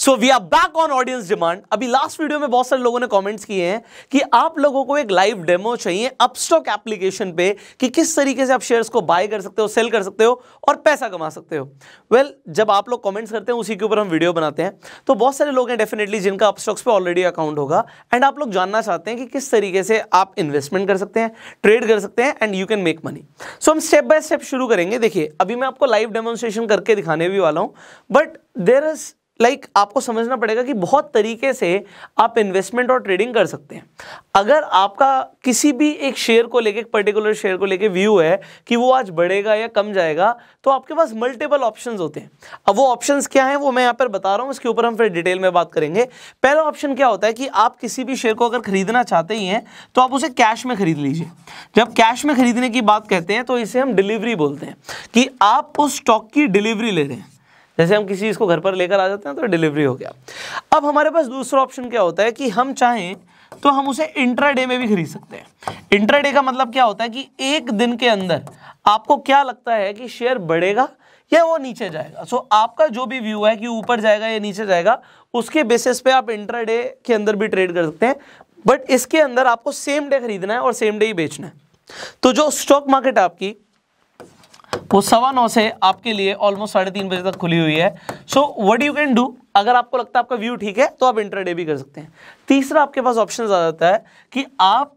So we are back on audience demand अभी last video में बहुत सारे लोगों ने कमेंट्स किए हैं कि आप लोगों को एक लाइव डेमो चाहिए अपस्टॉक एप्लीकेशन पे कि किस तरीके से आप शेयर्स को बाय कर सकते हो सेल कर सकते हो और पैसा कमा सकते हो वेल well, जब आप लोग कमेंट्स करते हैं उसी के ऊपर हम वीडियो बनाते हैं तो बहुत सारे लोग हैं डेफिनेटली जिनका अपस्टॉक्स पे ऑलरेडी अकाउंट होगा एंड आप लोग जानना चाहते हैं कि किस तरीके से आप इन्वेस्टमेंट कर सकते हैं ट्रेड कर सकते हैं and you can make money so हम स्टेप बाय स्टेप शुरू करेंगे देखिए अभी मैं आपको लाइव डेमोन्स्ट्रेशन करके दिखाने भी वाला हूँ but there is like like, आपको समझना पड़ेगा कि बहुत तरीके से आप इन्वेस्टमेंट और ट्रेडिंग कर सकते हैं अगर आपका किसी भी एक शेयर को लेके एक पर्टिकुलर शेयर को लेके व्यू है कि वो आज बढ़ेगा या कम जाएगा तो आपके पास मल्टीपल ऑप्शंस होते हैं अब वो ऑप्शंस क्या हैं वो मैं यहाँ पर बता रहा हूँ इसके ऊपर हम फिर डिटेल में बात करेंगे पहला ऑप्शन क्या होता है कि आप किसी भी शेयर को अगर खरीदना चाहते ही हैं तो आप उसे कैश में खरीद लीजिए जब कैश में खरीदने की बात कहते हैं तो इसे हम डिलीवरी बोलते हैं कि आप उस स्टॉक की डिलीवरी ले रहे हैं जैसे हम किसी इसको घर पर लेकर आ जाते हैं तो डिलीवरी हो गया अब हमारे पास दूसरा ऑप्शन क्या होता है कि हम चाहें तो हम उसे डे में भी खरीद सकते हैं डे का मतलब क्या होता है कि एक दिन के अंदर आपको क्या लगता है कि शेयर बढ़ेगा या वो नीचे जाएगा सो so, आपका जो भी व्यू है कि ऊपर जाएगा या नीचे जाएगा उसके बेसिस पे आप डे के अंदर भी ट्रेड कर सकते हैं बट इसके अंदर आपको सेम डे खरीदना है और सेम डे ही बेचना है तो जो स्टॉक मार्केट आपकी वो सवा नौ से आपके लिए ऑलमोस्ट साढ़े तीन बजे तक खुली हुई है so what you can do अगर आपको लगता है आपका व्यू ठीक है तो आप इंटरडे भी कर सकते हैं तीसरा आपके पास ऑप्शन आ जाता है कि आप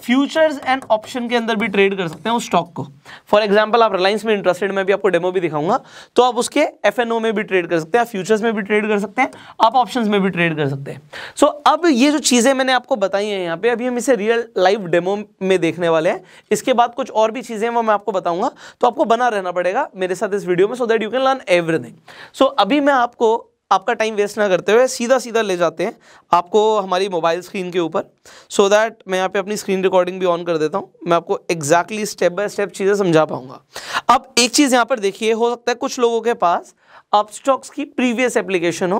फ्यूचर्स एंड ऑप्शन के अंदर भी ट्रेड कर सकते हैं उस स्टॉक को फॉर एग्जाम्पल आप रिलायंस में इंटरेस्टेड मैं भी आपको डेमो भी दिखाऊंगा तो आप उसके एफ में भी ट्रेड कर सकते हैं फ्यूचर्स में भी ट्रेड कर सकते हैं आप ऑप्शन में भी ट्रेड कर सकते हैं सो so, अब ये जो चीज़ें मैंने आपको बताई हैं यहाँ पे अभी हम इसे रियल लाइफ डेमो में देखने वाले हैं इसके बाद कुछ और भी चीज़ें वो मैं आपको बताऊंगा तो आपको बना रहना पड़ेगा मेरे साथ इस वीडियो में so that you can learn everything so अभी मैं आपको आपका टाइम वेस्ट ना करते हुए सीधा सीधा ले जाते हैं आपको हमारी मोबाइल स्क्रीन के ऊपर सो दैट मैं यहाँ पे अपनी स्क्रीन रिकॉर्डिंग भी ऑन कर देता हूँ मैं आपको एग्जैक्टली स्टेप बाय स्टेप चीज़ें समझा पाऊँगा अब एक चीज़ यहाँ पर देखिए हो सकता है कुछ लोगों के पास अपस्टॉक्स की प्रीवियस एप्लीकेशन हो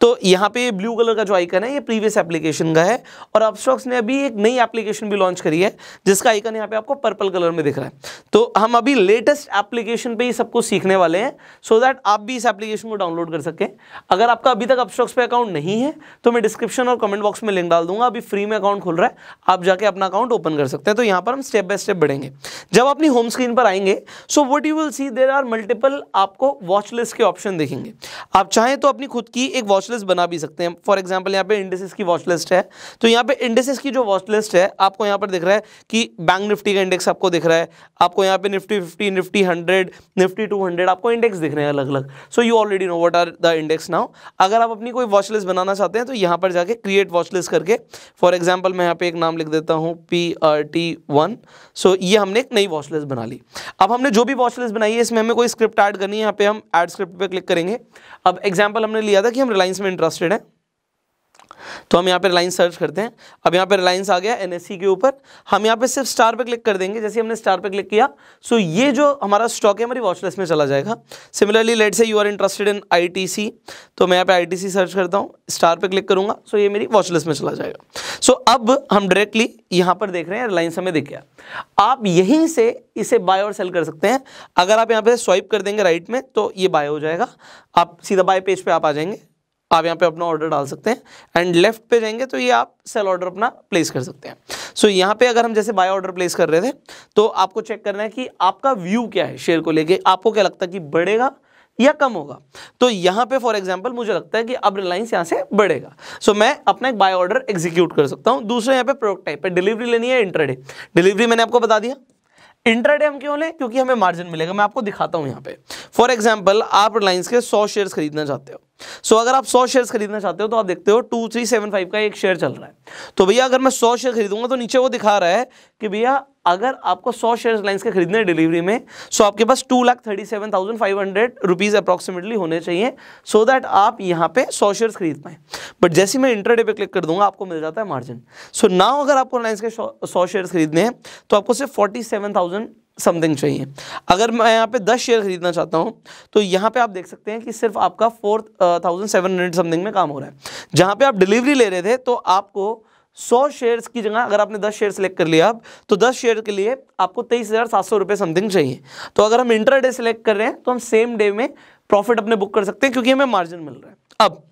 तो यहाँ पे ब्लू कलर का जो आइकन है ये प्रीवियस एप्लीकेशन का है और अपस्टॉक्स ने अभी एक नई एप्लीकेशन भी लॉन्च करी है जिसका आइकन यहाँ पे आपको पर्पल कलर में दिख रहा है तो हम अभी लेटेस्ट एप्लीकेशन पे ही सबको सीखने वाले हैं सो so दैट आप भी इस एप्लीकेशन को डाउनलोड कर सकें अगर आपका अभी तक अपस्टॉक्स पे अकाउंट नहीं है तो मैं डिस्क्रिप्शन और कमेंट बॉक्स में लिंक डाल दूंगा अभी फ्री में अकाउंट खुल रहा है आप जाके अपना अकाउंट ओपन कर सकते हैं तो यहाँ पर हम स्टेप बाय स्टेप बढ़ेंगे जब अपनी होम स्क्रीन पर आएंगे so what you will see there are multiple आपको वॉच के ऑप्शन ऑप्शन देखेंगे आप चाहें तो अपनी खुद की एक वॉच लिस्ट बना भी सकते हैं फॉर एग्जाम्पल यहाँ पे इंडेसिस की वॉच लिस्ट है तो यहाँ पे इंडेसिस की जो वॉच लिस्ट है आपको यहाँ पर दिख रहा है कि बैंक निफ्टी का इंडेक्स आपको दिख रहा है आपको यहाँ पे Nifty fifty Nifty hundred Nifty two hundred आपको इंडेक्स दिख रहे हैं अलग अलग so you already know what are the index now अगर आप अपनी कोई वॉच लिस्ट बनाना चाहते हैं तो यहाँ पर जाके क्रिएट वॉच लिस्ट करके फॉर एग्जाम्पल मैं यहाँ पे एक नाम लिख देता हूँ P R T one so ये हमने एक नई वॉच लिस्ट बना ली अब हमने जो भी वॉच लिस्ट बनाई है इसमें हमें कोई स्क्रिप्ट ऐड करनी है यहाँ पे हम एड स्क्रिप्ट पे क्लिक चेक करेंगे अब एग्जाम्पल हमने लिया था कि हम रिलायंस में इंटरेस्टेड हैं तो हम यहाँ पे रिलायंस सर्च करते हैं अब यहाँ पे रिलायंस आ गया एनएससी e के ऊपर हम यहाँ पे सिर्फ स्टार पे क्लिक कर देंगे जैसे हमने स्टार पे क्लिक किया सो ये जो हमारा स्टॉक है हमारी वॉचलिस्ट में चला जाएगा similarly let say you are interested in ITC तो मैं यहाँ पे आईटीसी सर्च करता हूँ स्टार पे क्लिक करूंगा सो ये मेरी वॉचलिस्ट में चला जाएगा सो अब हम डायरेक्टली यहां पर देख रहे हैं रिलायंस हमें दिख गया आप यहीं से इसे बाय और सेल कर सकते हैं अगर आप यहां पे स्वाइप कर देंगे राइट में तो ये बाय हो जाएगा आप सीधा बाय पेज पे आप आ जाएंगे आप यहाँ पे अपना ऑर्डर डाल सकते हैं एंड लेफ्ट पे जाएंगे तो ये आप सेल ऑर्डर अपना प्लेस कर सकते हैं सो so, यहाँ पे अगर हम जैसे बाय ऑर्डर प्लेस कर रहे थे तो आपको चेक करना है कि आपका व्यू क्या है शेयर को लेके आपको क्या लगता है कि बढ़ेगा या कम होगा तो यहां पे फॉर एग्जांपल मुझे लगता है कि अब रिलायंस यहां से बढ़ेगा सो so, मैं अपना एक बाय ऑर्डर एग्जीक्यूट कर सकता हूं दूसरे यहां पे प्रोडक्ट टाइप पे डिलीवरी लेनी है इंटरडे डिलीवरी मैंने आपको बता दिया इंटरडे हम क्यों लें क्योंकि हमें मार्जिन मिलेगा मैं आपको दिखाता हूं यहां पर फॉर एग्जाम्पल आप रिलायंस के सौ शेयर खरीदना चाहते हो सो so, अगर आप 100 शेयर्स खरीदना चाहते हो तो आप देखते हो 2375 का एक शेयर चल रहा है तो भैया अगर मैं 100 शेयर खरीदूंगा तो नीचे वो दिखा रहा है कि भैया अगर आपको 100 शेयर्स लाइन्स के खरीदने हैं डिलीवरी में सो so आपके पास two lakh thirty seven thousand five hundred rupees approximately होने चाहिए सो so दैट आप यहाँ पे 100 शेयर्स खरीद पाएँ बट जैसे मैं इंटर पे क्लिक कर दूंगा आपको मिल जाता है मार्जिन सो so नाउ अगर आपको लाइन्स के 100 शेयर्स खरीदने हैं तो आपको सिर्फ फोर्टी सेवन थाउजेंड समथिंग चाहिए अगर मैं यहाँ पे दस शेयर खरीदना चाहता हूँ तो यहाँ पे आप देख सकते हैं कि सिर्फ आपका four thousand seven hundred something में काम हो रहा है जहाँ पे आप डिलीवरी ले रहे थे तो आपको सौ शेयर्स की जगह अगर आपने दस शेयर सेलेक्ट कर लिया अब तो दस शेयर के लिए आपको तेईस हज़ार सात सौ रुपये समथिंग चाहिए तो अगर हम इंटर डे सेलेक्ट कर रहे हैं तो हम सेम डे में प्रॉफिट अपने बुक कर सकते हैं क्योंकि हमें मार्जिन मिल रहा है अब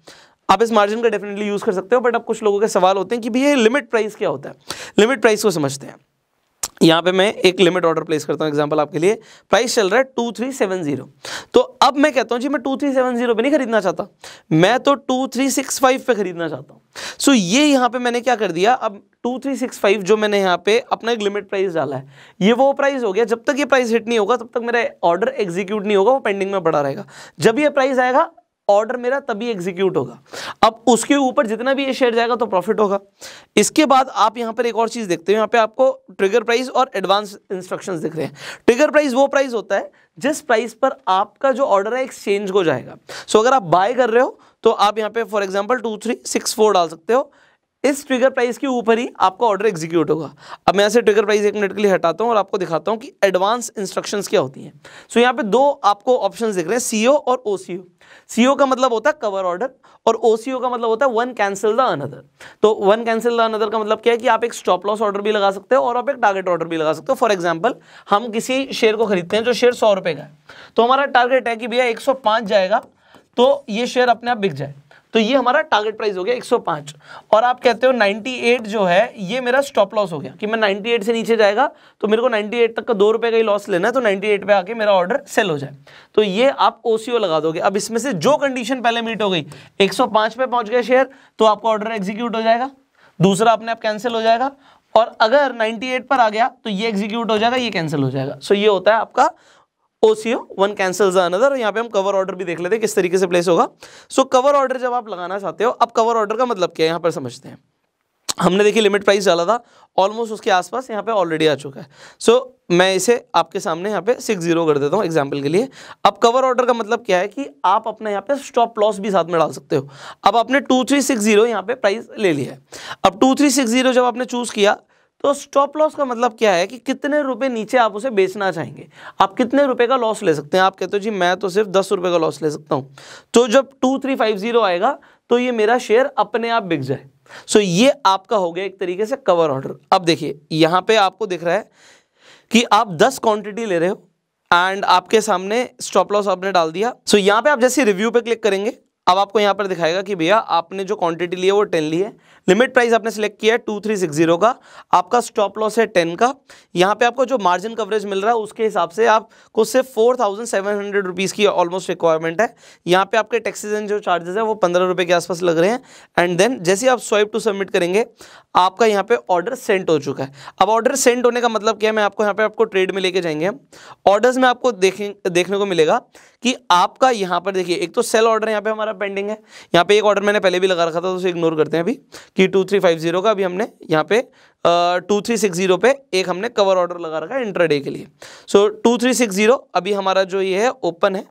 आप इस मार्जिन का डेफिनेटली यूज़ कर सकते हो बट अब कुछ लोगों के सवाल होते हैं कि भैया लिमिट प्राइस क्या होता है लिमिट प्राइस को समझते हैं यहाँ पे मैं एक लिमिट ऑर्डर प्लेस करता हूँ एग्जांपल आपके लिए प्राइस चल रहा है टू थ्री सेवन जीरो तो अब मैं कहता हूँ जी मैं टू थ्री सेवन जीरो पर नहीं खरीदना चाहता मैं तो टू थ्री सिक्स फाइव पे खरीदना चाहता हूँ सो so, ये यहाँ पे मैंने क्या कर दिया अब टू थ्री सिक्स फाइव जो मैंने यहाँ पे अपना एक लिमिट प्राइस डाला है ये वो प्राइस हो गया जब तक ये प्राइस हिट नहीं होगा तब तक मेरा ऑर्डर एग्जीक्यूट नहीं होगा वो पेंडिंग में बढ़ा रहेगा जब ये प्राइस आएगा ऑर्डर मेरा तभी एग्जीक्यूट होगा अब उसके ऊपर जितना भी ये शेयर जाएगा तो प्रॉफिट होगा इसके बाद आप यहाँ पर एक और चीज़ देखते हो यहाँ पे आपको ट्रिगर प्राइस और एडवांस इंस्ट्रक्शंस दिख रहे हैं ट्रिगर प्राइस वो प्राइस होता है जिस प्राइस पर आपका जो ऑर्डर है एक्सचेंज को जाएगा सो so, अगर आप बाय कर रहे हो तो आप यहाँ पर for example two three six four डाल सकते हो इस ट्रिगर प्राइस के ऊपर ही आपका ऑर्डर एग्जीक्यूट होगा अब मैं ऐसे ट्रिगर प्राइस एक मिनट के लिए हटाता हूँ और आपको दिखाता हूँ कि एडवांस इंस्ट्रक्शंस क्या होती हैं सो so, यहाँ पे दो आपको ऑप्शंस दिख रहे हैं सीओ और ओसीओ सीओ का मतलब होता है कवर ऑर्डर और ओसीओ का मतलब होता है वन कैंसिल द अनदर तो वन कैंसिल द अनदर का मतलब क्या है कि आप एक स्टॉप लॉस ऑर्डर भी लगा सकते हो और आप एक टारगेट ऑर्डर भी लगा सकते हो फॉर एग्जाम्पल हम किसी शेयर को खरीदते हैं जो शेयर सौ रुपये का है तो हमारा टारगेट है कि भैया एक जाएगा तो ये शेयर अपने आप बिक जाए तो ये हमारा टारगेट प्राइस हो गया 105 और आप कहते हो 98 जो है ये मेरा स्टॉप लॉस हो गया कि मैं 98 से नीचे जाएगा तो मेरे को 98 तक का दो रुपए का ही लॉस लेना है तो 98 पे आके मेरा ऑर्डर सेल हो जाए तो ये आप ओसीओ लगा दोगे अब इसमें से जो कंडीशन पहले मीट हो गई एक पे पहुंच गया शेयर तो आपका ऑर्डर एग्जीक्यूट हो जाएगा दूसरा अपने आप कैंसिल हो जाएगा और अगर 98 पर आ गया तो ये एग्जीक्यूट हो जाएगा ये कैंसिल हो जाएगा सो so ये होता है आपका ओसीओ वन कैंसल अनदर यहाँ पे हम कवर ऑर्डर भी देख लेते हैं किस तरीके से प्लेस होगा सो कवर ऑर्डर जब आप लगाना चाहते हो अब कवर ऑर्डर का मतलब क्या है यहाँ पर समझते हैं हमने देखिए लिमिट प्राइस डाला था ऑलमोस्ट उसके आसपास यहाँ पे ऑलरेडी आ चुका है सो so, मैं इसे आपके सामने यहाँ पे सिक्स जीरो कर देता हूँ एग्जाम्पल के लिए अब कवर ऑर्डर का मतलब क्या है कि आप अपने यहाँ पे स्टॉप लॉस भी साथ में डाल सकते हो अब आपने टू थ्री सिक्स जीरो यहाँ पे प्राइस ले लिया है अब टू थ्री सिक्स जीरो जब आपने चूज़ किया तो स्टॉप लॉस का मतलब क्या है कि कितने रुपए नीचे आप उसे बेचना चाहेंगे आप कितने रुपए का लॉस ले सकते हैं आप कहते हो जी मैं तो सिर्फ दस रुपए का लॉस ले सकता हूं तो जब टू थ्री फाइव जीरो आएगा तो ये मेरा शेयर अपने आप बिक जाए सो so, ये आपका हो गया एक तरीके से कवर ऑर्डर अब देखिए यहां पे आपको दिख रहा है कि आप दस क्वांटिटी ले रहे हो एंड आपके सामने स्टॉप लॉस आपने डाल दिया सो so, यहाँ पे आप जैसे रिव्यू पे क्लिक करेंगे अब आपको यहाँ पर दिखाएगा कि भैया आपने जो क्वांटिटी ली है वो टेन ली है लिमिट प्राइस आपने सेलेक्ट किया है टू थ्री सिक्स जीरो का आपका स्टॉप लॉस है टेन का यहाँ पे आपको जो मार्जिन कवरेज मिल रहा है उसके हिसाब से आपको सिर्फ four thousand seven hundred rupees की ऑलमोस्ट रिक्वायरमेंट है यहाँ पे आपके टैक्सेज एंड जो चार्जेस है वो पंद्रह के आसपास लग रहे हैं एंड देन जैसे आप स्वाइप टू सबमिट करेंगे आपका यहाँ पर ऑर्डर सेंट हो चुका है अब ऑर्डर सेंट होने का मतलब क्या है मैं आपको यहाँ पर आपको ट्रेड में लेके जाएंगे ऑर्डर में आपको देखें देखने को मिलेगा कि आपका यहाँ पर देखिए एक तो सेल ऑर्डर यहाँ पर हमारा हमारा पेंडिंग है यहाँ पे एक ऑर्डर मैंने पहले भी लगा रखा था तो उसे इग्नोर करते हैं अभी कि टू थ्री फाइव जीरो का अभी हमने यहाँ पे टू थ्री सिक्स जीरो पे एक हमने कवर ऑर्डर लगा रखा है इंटरडे के लिए so two three six zero अभी हमारा जो ये है ओपन है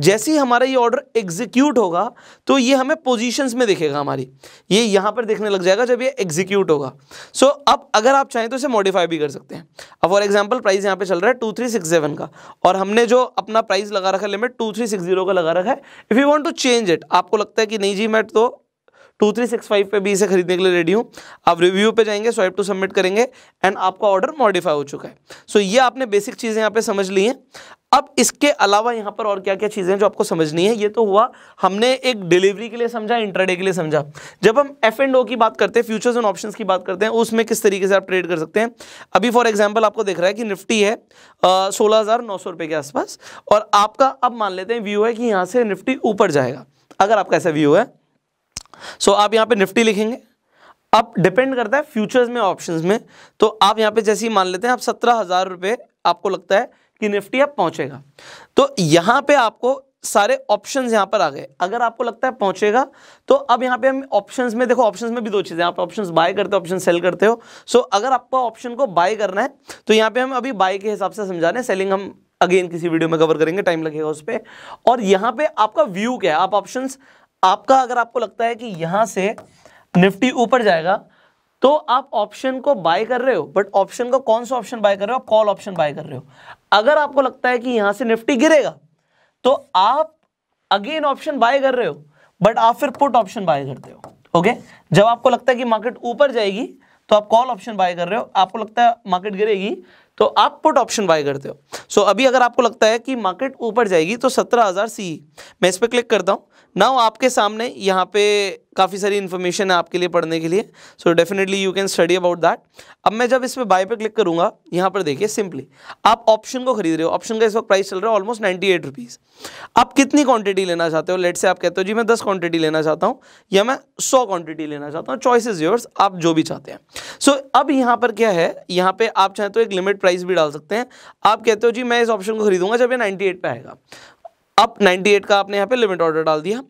जैसे ही हमारा ये ऑर्डर एग्जीक्यूट होगा तो ये हमें पोजीशंस में दिखेगा हमारी ये यहां पर देखने लग जाएगा जब ये एग्जीक्यूट होगा सो so, अब अगर आप चाहें तो इसे मॉडिफाई भी कर सकते हैं अब फॉर एग्जांपल प्राइस यहाँ पे चल रहा है टू थ्री सिक्स सेवन का और हमने जो अपना प्राइस लगा रखा है limit two three six zero का लगा रखा है if you want to change it आपको लगता है कि नहीं जी मैं तो टू थ्री सिक्स फाइव पे भी इसे खरीदने के लिए रेडी हूँ आप रिव्यू पे जाएंगे स्वाइप टू सबमिट करेंगे एंड आपका ऑर्डर मॉडिफाई हो चुका है सो so, ये आपने बेसिक चीज़ें यहाँ पे समझ ली हैं अब इसके अलावा यहाँ पर और क्या क्या चीज़ें जो आपको समझनी है ये तो हुआ हमने एक डिलीवरी के लिए समझा इंटरडे के लिए समझा जब हम एफ एंड ओ की बात करते हैं फ्यूचर्स एंड ऑप्शंस की बात करते हैं उसमें किस तरीके से आप ट्रेड कर सकते हैं अभी फॉर एग्जांपल आपको देख रहा है कि निफ्टी है सोलह हज़ार नौ सौ के आसपास और आपका अब मान लेते हैं व्यू है कि यहाँ से निफ्टी ऊपर जाएगा अगर आपका ऐसा व्यू है सो so, आप यहाँ पे निफ्टी लिखेंगे अब डिपेंड करता है फ्यूचर्स में ऑप्शंस में तो आप यहाँ पे जैसे ही मान लेते हैं आप सत्रह हज़ार रुपये आपको लगता है कि निफ्टी अब पहुँचेगा तो यहाँ पे आपको सारे ऑप्शंस यहाँ पर आ गए अगर आपको लगता है पहुँचेगा तो अब यहाँ पे हम ऑप्शंस में देखो ऑप्शंस में भी दो चीज़ें आप ऑप्शन बाय करते हो ऑप्शन सेल करते हो सो so, अगर आपको ऑप्शन को बाय करना है तो यहाँ पे हम अभी बाय के हिसाब से समझा रहे हैं सेलिंग हम अगेन किसी वीडियो में कवर करेंगे टाइम लगेगा उस पर और यहाँ पे आपका व्यू क्या है आप ऑप्शंस आपका अगर आपको लगता है कि यहां से निफ्टी ऊपर जाएगा तो आप ऑप्शन को बाय कर रहे हो बट ऑप्शन को कौन सा ऑप्शन बाय कर रहे हो आप कॉल ऑप्शन बाय कर रहे हो अगर आपको लगता है कि यहां से निफ्टी गिरेगा तो आप अगेन ऑप्शन बाय कर रहे हो बट आप फिर पुट ऑप्शन बाय करते हो ओके जब आपको लगता है कि मार्केट ऊपर जाएगी तो आप कॉल ऑप्शन बाय कर रहे हो आपको लगता है मार्केट गिरेगी तो आप पुट ऑप्शन बाय करते हो सो so, अभी अगर आपको लगता है कि मार्केट ऊपर जाएगी तो सत्रह हज़ार सी e। मैं इस पर क्लिक करता हूं नाउ आपके सामने यहाँ पे काफ़ी सारी इन्फॉर्मेशन है आपके लिए पढ़ने के लिए so definitely you can study about that अब मैं जब इस पर बाय पे क्लिक करूँगा यहाँ पर देखिए सिंपली आप ऑप्शन को खरीद रहे हो ऑप्शन का इस वक्त प्राइस चल रहा है ऑलमोस्ट नाइन्टी एट रुपीज़ आप कितनी क्वांटिटी लेना चाहते हो लेट से आप कहते हो जी मैं दस क्वांटिटी लेना चाहता हूँ या मैं सौ क्वांटिटी लेना चाहता हूँ चॉइस इज योर्स आप जो भी चाहते हैं सो so, अब यहाँ पर क्या है यहाँ पर आप चाहें तो एक लिमिट प्राइस भी डाल सकते हैं आप कहते हो जी मैं इस ऑप्शन को खरीदूंगा जब यह नाइन्टी एट पर आएगा अब 98 का आपने यहाँ पे लिमिट ऑर्डर डाल दिया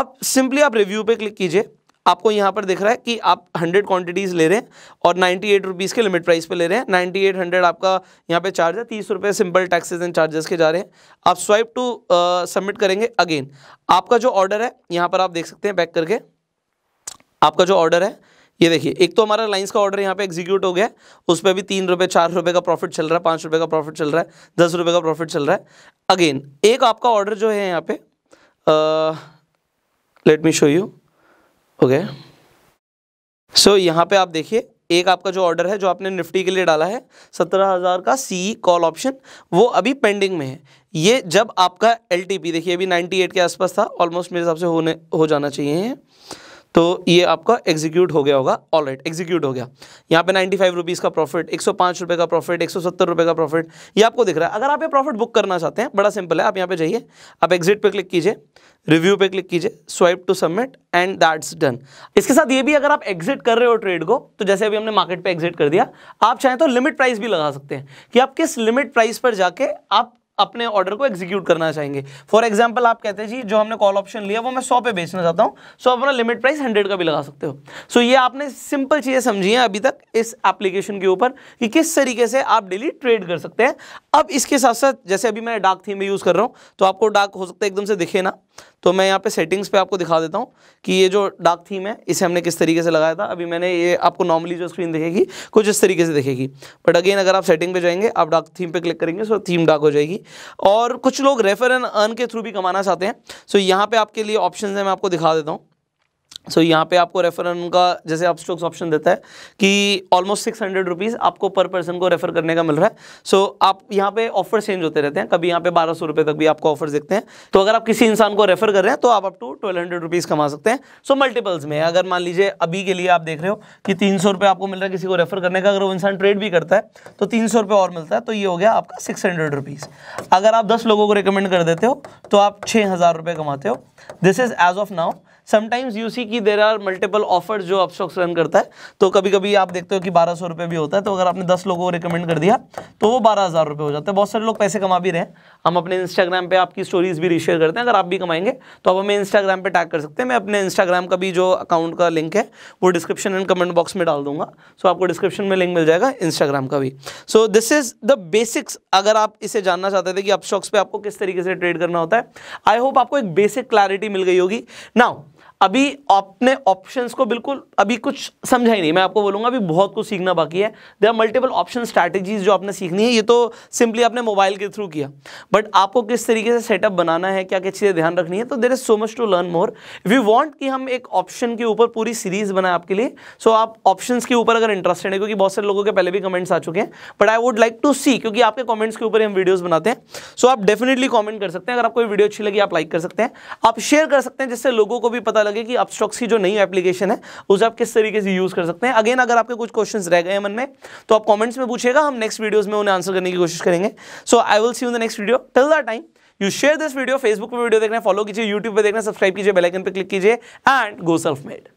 अब सिंपली आप रिव्यू पे क्लिक कीजिए आपको यहाँ पर दिख रहा है कि आप 100 क्वांटिटीज़ ले रहे हैं और नाइन्टी एट रुपीज़ के लिमिट प्राइस पे ले रहे हैं नाइन्टी एट हंड्रेड आपका यहाँ पे चार्ज है तीस रुपये सिंपल टैक्सेस एंड चार्जेस के जा रहे हैं आप स्वाइप टू सबमिट करेंगे अगेन आपका जो ऑर्डर है यहाँ पर आप देख सकते हैं बैक करके आपका जो ऑर्डर है ये देखिए एक तो हमारा लाइंस का ऑर्डर यहाँ पे एग्जीक्यूट हो गया उस पर भी तीन रुपये चार रुपये का प्रॉफिट चल रहा है पाँच रुपये का प्रॉफिट चल रहा है दस रुपये का प्रॉफिट चल रहा है अगेन एक आपका ऑर्डर जो है यहाँ पे let me show you okay so यहाँ पे आप देखिए एक आपका जो ऑर्डर है जो आपने निफ्टी के लिए डाला है सत्रह हज़ार का सी कॉल ऑप्शन वो अभी पेंडिंग में है ये जब आपका एल देखिए अभी नाइन्टी के आसपास था ऑलमोस्ट मेरे हिसाब से होने हो जाना चाहिए तो ये आपका एग्जीक्यूट हो गया होगा ऑल राइट एग्जीक्यूट हो गया यहाँ पे नाइन्टी फाइव रुपीज़ का प्रॉफिट एक सौ पाँच रुपये का प्रॉफिट एक सौ सत्तर रुपये का प्रॉफिट ये आपको दिख रहा है अगर आप ये प्रॉफिट बुक करना चाहते हैं बड़ा सिंपल है आप यहाँ पे जाइए आप एग्जिट पे क्लिक कीजिए रिव्यू पे क्लिक कीजिए swipe to submit and that's done इसके साथ ये भी अगर आप एग्जिट कर रहे हो ट्रेड को तो जैसे अभी हमने मार्केट पर एग्जिट कर दिया आप चाहें तो लिमिट प्राइस भी लगा सकते हैं कि आप किस लिमिट प्राइस पर जाके आप अपने ऑर्डर को एग्जीक्यूट करना चाहेंगे फॉर एग्जाम्पल आप कहते हैं जी जो हमने कॉल ऑप्शन लिया वो मैं सौ पे बेचना चाहता हूँ सो अपना लिमिट प्राइस हंड्रेड का भी लगा सकते हो सो so, ये आपने सिंपल चीज़ें समझी हैं अभी तक इस एप्लीकेशन के ऊपर कि किस तरीके से आप डेली ट्रेड कर सकते हैं अब इसके साथ साथ जैसे अभी मैं डार्क थीम में यूज़ कर रहा हूँ तो आपको डार्क हो सकता है एकदम से दिखे ना तो मैं यहाँ पे सेटिंग्स पे आपको दिखा देता हूँ कि ये जो डार्क थीम है इसे हमने किस तरीके से लगाया था अभी मैंने ये आपको नॉर्मली जो स्क्रीन दिखेगी कुछ इस तरीके से दिखेगी बट अगेन अगर आप सेटिंग पे जाएंगे आप डार्क थीम पे क्लिक करेंगे सो थीम डार्क हो जाएगी और कुछ लोग रेफर एंड अर्न के थ्रू भी कमाना चाहते हैं सो यहाँ पर आपके लिए ऑप्शन है मैं आपको दिखा देता हूँ सो so, यहाँ पे आपको रेफर का जैसे आप स्टोक्स ऑप्शन देता है कि ऑलमोस्ट सिक्स हंड्रेड रुपीज़ आपको पर पर्सन को रेफर करने का मिल रहा है सो so, आप यहाँ पे ऑफर चेंज होते रहते हैं कभी यहाँ पे बारह सौ रुपये तक भी आपको ऑफर देखते हैं तो अगर आप किसी इंसान को रेफर कर रहे हैं तो आप up to twelve hundred rupees कमा सकते हैं सो so, मल्टीपल्स में अगर मान लीजिए अभी के लिए आप देख रहे हो कि तीन सौ रुपये आपको मिल रहा है किसी को रेफर करने का अगर वो इंसान ट्रेड भी करता है तो तीन सौ रुपये और मिलता है तो ये हो गया आपका सिक्स हंड्रेड रुपीज़ अगर आप दस लोगों को रिकमेंड कर देते हो तो आप छः हज़ार रुपये कमाते हो this is as of now sometimes you see की कि देर आर मल्टीपल ऑफर जो अपस्टॉक्स रन करता है तो कभी कभी आप देखते हो कि बारह सौ भी होता है तो अगर आपने दस लोगों को रिकमेंड कर दिया तो वो बारह हज़ार हो जाता है बहुत सारे लोग पैसे कमा भी रहे हैं हम अपने इंस्टाग्राम पर आपकी स्टोरीज भी रीशेयर करते हैं अगर आप भी कमाएंगे तो आप हमें इंस्टाग्राम पर टैग कर सकते हैं मैं अपने इंस्टाग्राम का भी जो अकाउंट का लिंक है वो डिस्क्रिप्शन एंड कमेंट बॉक्स में डाल दूंगा सो आपको डिस्क्रिप्शन में लिंक मिल जाएगा इंस्टाग्राम का भी so this is the basics अगर आप इसे जानना चाहते थे कि अपस्टॉक्स पे आपको किस तरीके से ट्रेड करना होता है आई होप आपको एक बेसिक क्लैरिटी मिल गई होगी नाउ अभी आपने ऑप्शंस को बिल्कुल अभी कुछ समझा ही नहीं मैं आपको बोलूँगा अभी बहुत कुछ सीखना बाकी है there are multiple option strategies जो आपने सीखनी है ये तो सिंपली आपने मोबाइल के थ्रू किया बट आपको किस तरीके से सेटअप बनाना है क्या क्या चीज़ें ध्यान रखनी है तो there is so much to learn more you want कि हम एक ऑप्शन के ऊपर पूरी सीरीज़ बनाए आपके लिए सो so आप ऑप्शन के ऊपर अगर इंटरेस्टेड है क्योंकि बहुत सारे लोगों के पहले भी कमेंट्स आ चुके हैं but I would like to see क्योंकि आपके कॉमेंट्स के ऊपर हम वीडियोज़ बनाते हैं सो so आप डेफिनेटली कॉमेंट कर सकते हैं अगर आपको वीडियो अच्छी लगी आप लाइक कर सकते हैं आप शेयर कर सकते हैं जिससे लोगों को भी पता लगे कि अपस्टॉक्स की जो नई एप्लीकेशन है उसे आप किस तरीके से यूज़ कर सकते हैं अगेन अगर आपके कुछ क्वेश्चन रह गए मन में तो आप कॉमेंट्स में पूछेगा हम नेक्स्ट वीडियोज़ में उन्हें आंसर करने की कोशिश करेंगे so I will see in the next video till the time you share this video Facebook पर वीडियो देखना फॉलो कीजिए यूट्यूब पर देखना सब्सक्राइब कीजिए बेलाइकन पर क्लिक कीजिए एंड गो सेल्फ मेड